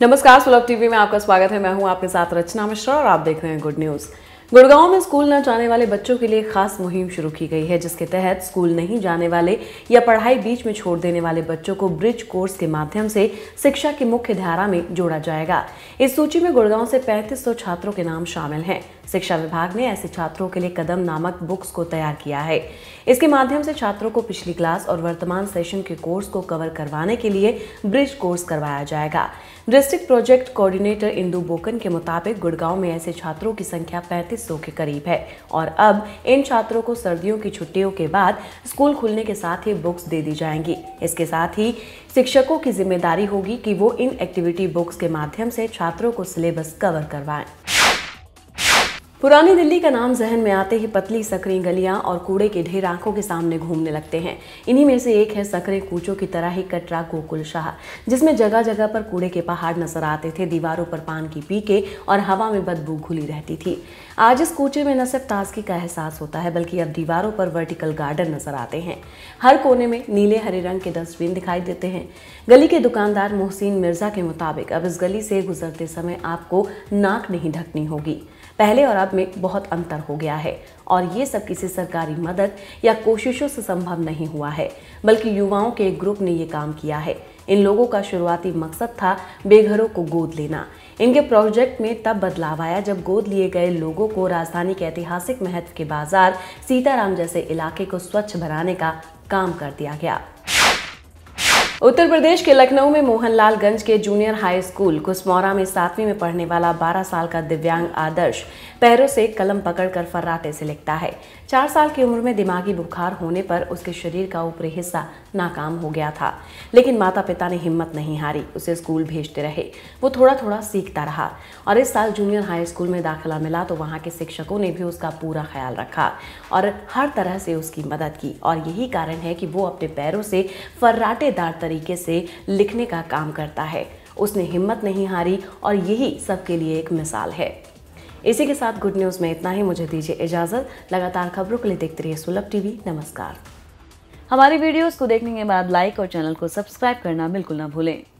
नमस्कार सुलभ टीवी में आपका स्वागत है मैं हूं आपके साथ रचना मिश्रा और आप देख रहे हैं गुड न्यूज़ गुड़गांव में स्कूल न जाने वाले बच्चों के लिए खास मुहिम शुरू की गई है जिसके तहत स्कूल नहीं जाने वाले या पढ़ाई बीच में छोड़ देने वाले बच्चों को ब्रिज कोर्स के माध्यम से शिक्षा की मुख्य धारा में जोड़ा जाएगा इस सूची में गुड़गांव से 3500 छात्रों के नाम शामिल हैं शिक्षा विभाग ने ऐसे छात्रों के लिए कदम नामक बुक्स को तैयार किया है इसके माध्यम से छात्रों को पिछली क्लास और वर्तमान सेशन के कोर्स को कवर करवाने के लिए ब्रिज कोर्स करवाया जाएगा district project coordinator Indu Bokan के मुताबिक गुड़गांव में ऐसे छात्रों की संख्या पैंतीस हिस्सों के करीब है और अब इन छात्रों को सर्दियों की छुट्टियों के बाद स्कूल खुलने के साथ ही बुक्स दे दी जाएंगी इसके साथ ही शिक्षकों की जिम्मेदारी होगी कि वो इन एक्टिविटी बुक्स के माध्यम से छात्रों को सिलेबस कवर करवाएं पुरानी दिल्ली का नाम जहन में आते ही पतली सकरी गलियां और कूड़े के ढेर आंखों के सामने घूमने लगते हैं इन्हीं में से एक है सकरे कूचों की तरह ही कटरा गोकुल शाह जिसमें जगह जगह पर कूड़े के पहाड़ नजर आते थे दीवारों पर पान की पीके और हवा में बदबू घुली रहती थी आज इस कूचे में न सिर्फ ताजगी का एहसास होता है बल्कि अब दीवारों पर वर्टिकल गार्डन नजर आते हैं हर कोने में नीले हरे रंग के डस्टबिन दिखाई देते हैं गली के दुकानदार मोहसिन मिर्जा के मुताबिक अब इस गली से गुजरते समय आपको नाक नहीं ढकनी होगी पहले और अब में बहुत अंतर हो गया है और ये सब किसी सरकारी मदद या कोशिशों से संभव नहीं हुआ है बल्कि युवाओं के एक ग्रुप ने ये काम किया है इन लोगों का शुरुआती मकसद था बेघरों को गोद लेना इनके प्रोजेक्ट में तब बदलाव आया जब गोद लिए गए लोगों को राजधानी के ऐतिहासिक महत्व के बाजार सीताराम जैसे इलाके को स्वच्छ बनाने का काम कर दिया गया उत्तर प्रदेश के लखनऊ में मोहनलालगंज के जूनियर हाई स्कूल कुसमौरा में सातवीं में पढ़ने वाला 12 साल का दिव्यांग आदर्श पैरों से कलम पकड़कर फर्राटे से लिखता है चार साल की उम्र में दिमागी बुखार होने पर उसके शरीर का ऊपरी हिस्सा नाकाम हो गया था लेकिन माता पिता ने हिम्मत नहीं हारी उसे स्कूल भेजते रहे वो थोड़ा थोड़ा सीखता रहा और इस साल जूनियर हाई स्कूल में दाखिला मिला तो वहाँ के शिक्षकों ने भी उसका पूरा ख्याल रखा और हर तरह से उसकी मदद की और यही कारण है कि वो अपने पैरों से फर्राटेदार तरीके से लिखने का काम करता है उसने हिम्मत नहीं हारी और यही सबके लिए एक मिसाल है इसी के साथ गुड न्यूज़ में इतना ही मुझे दीजिए इजाज़त लगातार खबरों के लिए देखते रहिए सुलभ टीवी नमस्कार हमारे वीडियोस को देखने के बाद लाइक और चैनल को सब्सक्राइब करना बिल्कुल ना भूलें